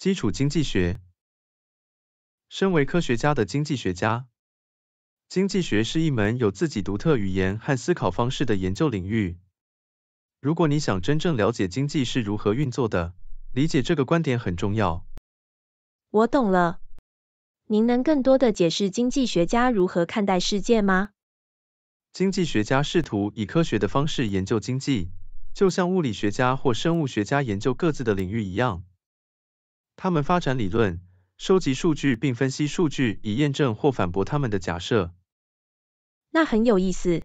基础经济学。身为科学家的经济学家，经济学是一门有自己独特语言和思考方式的研究领域。如果你想真正了解经济是如何运作的，理解这个观点很重要。我懂了。您能更多的解释经济学家如何看待世界吗？经济学家试图以科学的方式研究经济，就像物理学家或生物学家研究各自的领域一样。他们发展理论，收集数据并分析数据，以验证或反驳他们的假设。那很有意思。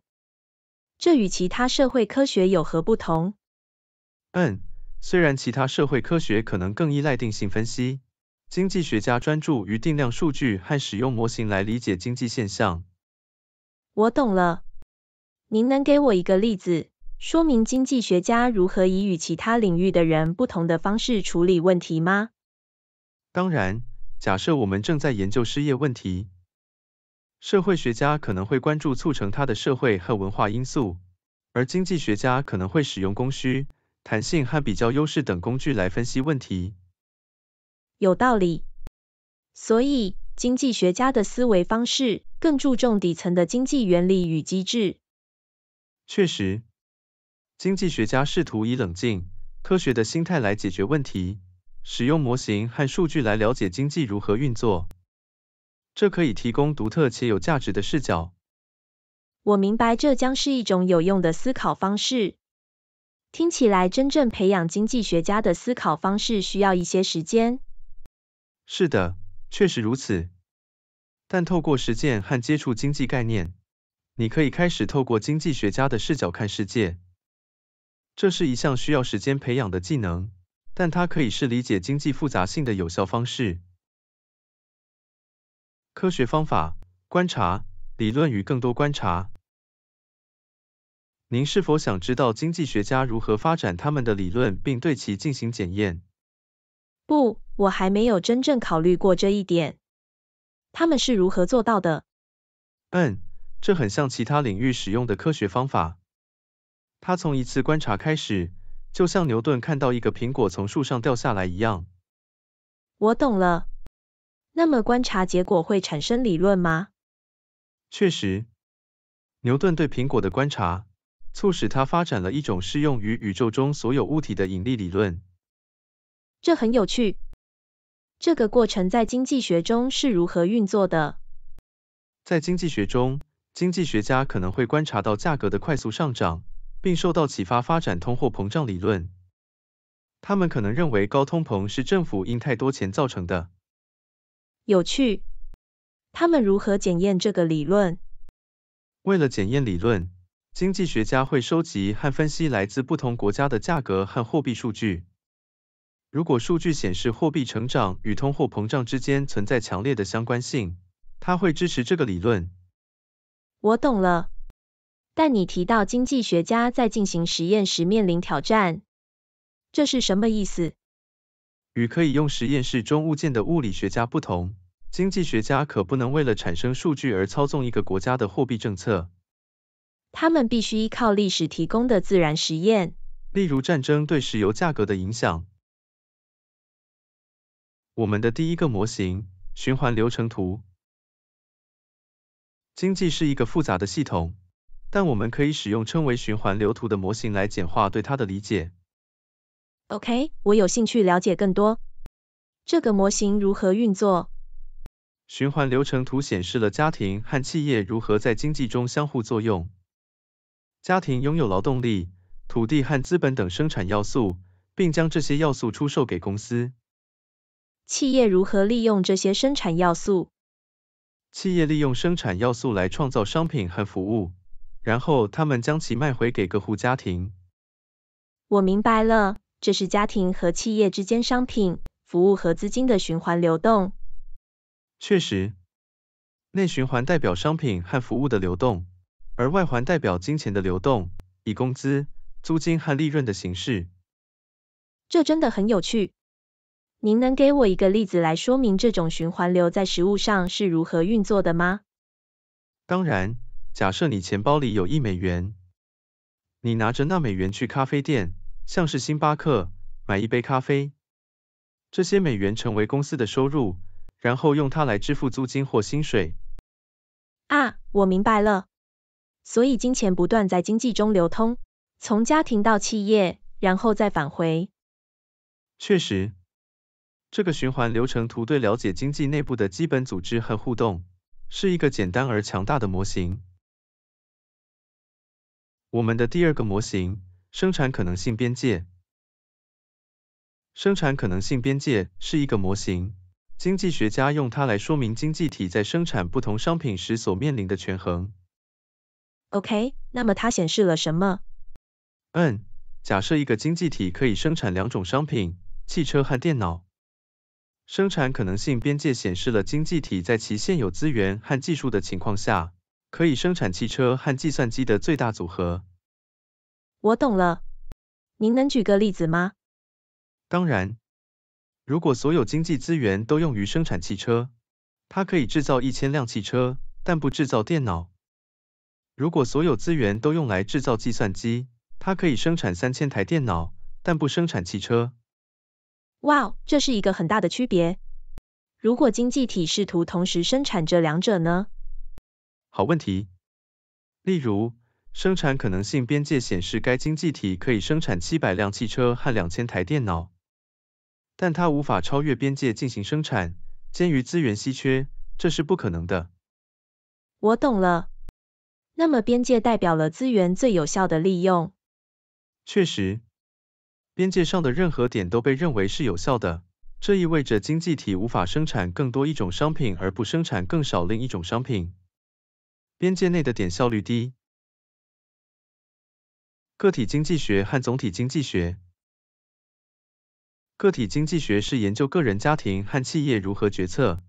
这与其他社会科学有何不同？嗯，虽然其他社会科学可能更依赖定性分析，经济学家专注于定量数据和使用模型来理解经济现象。我懂了。您能给我一个例子，说明经济学家如何以与其他领域的人不同的方式处理问题吗？当然，假设我们正在研究失业问题，社会学家可能会关注促成它的社会和文化因素，而经济学家可能会使用供需、弹性和比较优势等工具来分析问题。有道理。所以，经济学家的思维方式更注重底层的经济原理与机制。确实，经济学家试图以冷静、科学的心态来解决问题。使用模型和数据来了解经济如何运作，这可以提供独特且有价值的视角。我明白这将是一种有用的思考方式。听起来，真正培养经济学家的思考方式需要一些时间。是的，确实如此。但透过实践和接触经济概念，你可以开始透过经济学家的视角看世界。这是一项需要时间培养的技能。但它可以是理解经济复杂性的有效方式。科学方法、观察、理论与更多观察。您是否想知道经济学家如何发展他们的理论并对其进行检验？不，我还没有真正考虑过这一点。他们是如何做到的？嗯，这很像其他领域使用的科学方法。他从一次观察开始。就像牛顿看到一个苹果从树上掉下来一样。我懂了。那么观察结果会产生理论吗？确实，牛顿对苹果的观察促使他发展了一种适用于宇宙中所有物体的引力理论。这很有趣。这个过程在经济学中是如何运作的？在经济学中，经济学家可能会观察到价格的快速上涨。并受到启发，发展通货膨胀理论。他们可能认为高通膨是政府印太多钱造成的。有趣，他们如何检验这个理论？为了检验理论，经济学家会收集和分析来自不同国家的价格和货币数据。如果数据显示货币成长与通货膨胀之间存在强烈的相关性，他会支持这个理论。我懂了。但你提到经济学家在进行实验时面临挑战，这是什么意思？与可以用实验室中物件的物理学家不同，经济学家可不能为了产生数据而操纵一个国家的货币政策。他们必须依靠历史提供的自然实验，例如战争对石油价格的影响。我们的第一个模型，循环流程图。经济是一个复杂的系统。但我们可以使用称为循环流图的模型来简化对它的理解。OK，我有兴趣了解更多这个模型如何运作。循环流程图显示了家庭和企业如何在经济中相互作用。家庭拥有劳动力、土地和资本等生产要素，并将这些要素出售给公司。企业如何利用这些生产要素？企业利用生产要素来创造商品和服务。然后他们将其卖回给各户家庭。我明白了，这是家庭和企业之间商品、服务和资金的循环流动。确实，内循环代表商品和服务的流动，而外环代表金钱的流动，以工资、租金和利润的形式。这真的很有趣。您能给我一个例子来说明这种循环流在食物上是如何运作的吗？当然。假设你钱包里有一美元，你拿着那美元去咖啡店，像是星巴克，买一杯咖啡。这些美元成为公司的收入，然后用它来支付租金或薪水。啊，我明白了。所以金钱不断在经济中流通，从家庭到企业，然后再返回。确实，这个循环流程图对了解经济内部的基本组织和互动，是一个简单而强大的模型。我们的第二个模型，生产可能性边界。生产可能性边界是一个模型，经济学家用它来说明经济体在生产不同商品时所面临的权衡。OK，那么它显示了什么？嗯，假设一个经济体可以生产两种商品，汽车和电脑。生产可能性边界显示了经济体在其现有资源和技术的情况下。可以生产汽车和计算机的最大组合。我懂了，您能举个例子吗？当然，如果所有经济资源都用于生产汽车，它可以制造一千辆汽车，但不制造电脑。如果所有资源都用来制造计算机，它可以生产三千台电脑，但不生产汽车。哇，这是一个很大的区别。如果经济体试图同时生产这两者呢？好问题。例如，生产可能性边界显示该经济体可以生产七百辆汽车和两千台电脑，但它无法超越边界进行生产，鉴于资源稀缺，这是不可能的。我懂了。那么边界代表了资源最有效的利用。确实，边界上的任何点都被认为是有效的，这意味着经济体无法生产更多一种商品而不生产更少另一种商品。边界内的点效率低。个体经济学和总体经济学。个体经济学是研究个人、家庭和企业如何决策，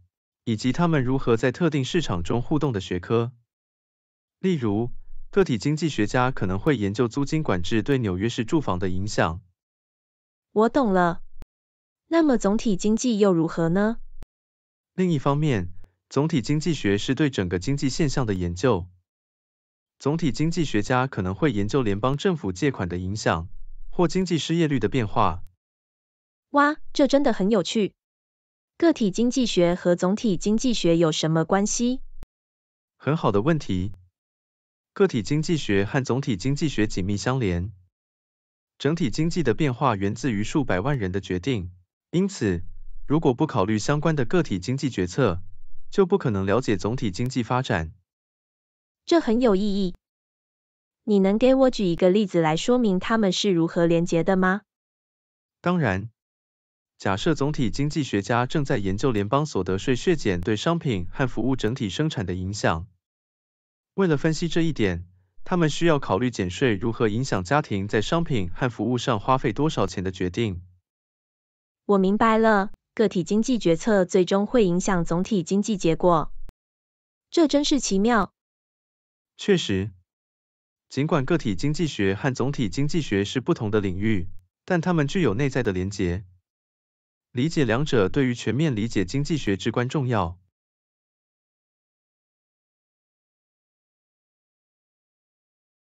以及他们如何在特定市场中互动的学科。例如，个体经济学家可能会研究租金管制对纽约市住房的影响。我懂了。那么总体经济又如何呢？另一方面，总体经济学是对整个经济现象的研究。总体经济学家可能会研究联邦政府借款的影响或经济失业率的变化。哇，这真的很有趣。个体经济学和总体经济学有什么关系？很好的问题。个体经济学和总体经济学紧密相连。整体经济的变化源自于数百万人的决定，因此，如果不考虑相关的个体经济决策，就不可能了解总体经济发展。这很有意义。你能给我举一个例子来说明他们是如何连接的吗？当然。假设总体经济学家正在研究联邦所得税削减对商品和服务整体生产的影响。为了分析这一点，他们需要考虑减税如何影响家庭在商品和服务上花费多少钱的决定。我明白了。个体经济决策最终会影响总体经济结果，这真是奇妙。确实，尽管个体经济学和总体经济学是不同的领域，但它们具有内在的连结。理解两者对于全面理解经济学至关重要。